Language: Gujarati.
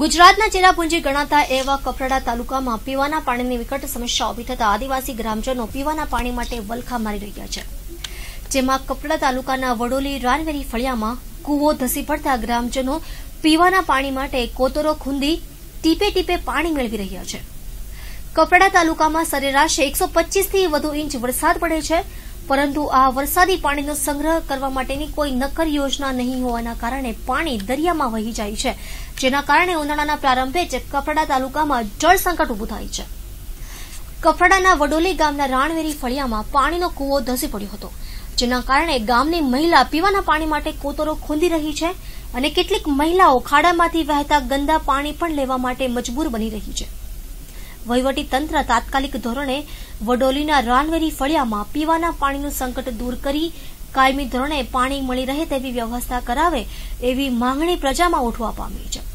ગુજરાતના ચેરાપુંજી ગણાતા એવા કપરાડા તાલુકામાં પીવાના પાણીની વિકટ સમસ્યા ઉભી થતા આદિવાસી ગ્રામજનો પીવાના પાણી માટે વલખા મારી રહ્યા છે જેમાં કપરાડા તાલુકાના વડોલી રાનવેરી ફળિયામાં કૂવો ધસી પડતા ગ્રામજનો પીવાના પાણી માટે કોતરો ખૂંદી ટીપે ટીપે પાણી મેળવી રહ્યા છે કપરાડા તાલુકામાં સરેરાશ એકસો થી વધુ ઇંચ વરસાદ પડે છે પરંતુ આ વરસાદી પાણીનો સંગ્રહ કરવા માટેની કોઈ નક્કર યોજના નહીં હોવાના કારણે પાણી દરિયામાં વહી જાય છે જેના કારણે ઉનાળાના પ્રારંભે જ કપરાડા તાલુકામાં જળ સંકટ ઉભું થાય છે કફડાના વડોલી ગામના રાણવેરી ફળિયામાં પાણીનો કૂવો ધસી પડ્યો હતો જેના કારણે ગામની મહિલા પીવાના પાણી માટે કોતરો ખોંદી રહી છે અને કેટલીક મહિલાઓ ખાડામાંથી વહેતા ગંદા પાણી પણ લેવા માટે મજબૂર બની રહી છે તંત્ર તાત્કાલિક ધોરણે વડોલીના રાનવેરી ફળિયામાં પીવાના પાણીનું સંકટ દૂર કરી કાયમી ધોરણે પાણી મળી રહે તેવી વ્યવસ્થા કરાવે એવી માંગણી પ્રજામાં ઉઠવા પામી છે